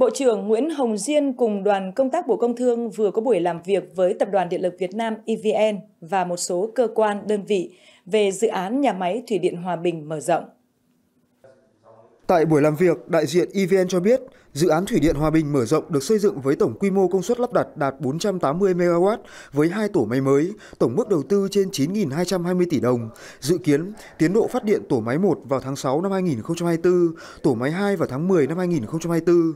Bộ trưởng Nguyễn Hồng Diên cùng đoàn công tác Bộ Công Thương vừa có buổi làm việc với Tập đoàn Điện lực Việt Nam EVN và một số cơ quan đơn vị về dự án nhà máy Thủy điện Hòa Bình mở rộng. Tại buổi làm việc, đại diện EVN cho biết, dự án Thủy điện Hòa Bình mở rộng được xây dựng với tổng quy mô công suất lắp đặt đạt 480 MW với hai tổ máy mới, tổng mức đầu tư trên 9.220 tỷ đồng. Dự kiến, tiến độ phát điện tổ máy 1 vào tháng 6 năm 2024, tổ máy 2 vào tháng 10 năm 2024.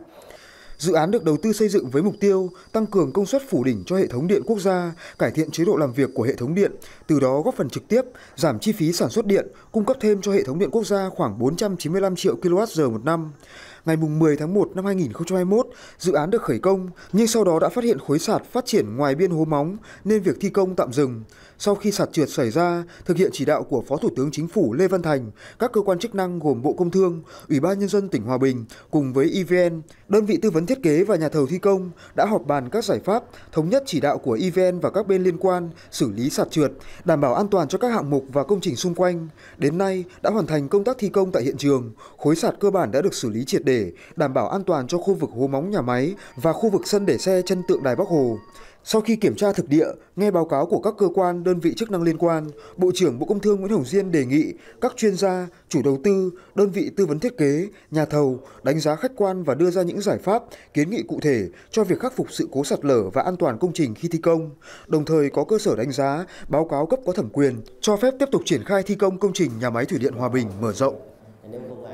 Dự án được đầu tư xây dựng với mục tiêu tăng cường công suất phủ đỉnh cho hệ thống điện quốc gia, cải thiện chế độ làm việc của hệ thống điện, từ đó góp phần trực tiếp giảm chi phí sản xuất điện, cung cấp thêm cho hệ thống điện quốc gia khoảng 495 triệu kWh một năm. Ngày 10 tháng 1 năm 2021, dự án được khởi công nhưng sau đó đã phát hiện khối sạt phát triển ngoài biên hố móng nên việc thi công tạm dừng. Sau khi sạt trượt xảy ra, thực hiện chỉ đạo của Phó Thủ tướng Chính phủ Lê Văn Thành, các cơ quan chức năng gồm Bộ Công Thương, Ủy ban Nhân dân tỉnh Hòa Bình cùng với EVN, đơn vị tư vấn thiết kế và nhà thầu thi công đã họp bàn các giải pháp, thống nhất chỉ đạo của EVN và các bên liên quan xử lý sạt trượt, đảm bảo an toàn cho các hạng mục và công trình xung quanh. Đến nay đã hoàn thành công tác thi công tại hiện trường, khối sạt cơ bản đã được xử lý triệt đề để đảm bảo an toàn cho khu vực hố móng nhà máy và khu vực sân để xe chân tượng đài Bắc Hồ. Sau khi kiểm tra thực địa, nghe báo cáo của các cơ quan, đơn vị chức năng liên quan, Bộ trưởng Bộ Công Thương Nguyễn Hồng Diên đề nghị các chuyên gia, chủ đầu tư, đơn vị tư vấn thiết kế, nhà thầu đánh giá khách quan và đưa ra những giải pháp, kiến nghị cụ thể cho việc khắc phục sự cố sạt lở và an toàn công trình khi thi công, đồng thời có cơ sở đánh giá, báo cáo cấp có thẩm quyền, cho phép tiếp tục triển khai thi công công trình nhà máy thủy điện Hòa Bình mở rộng.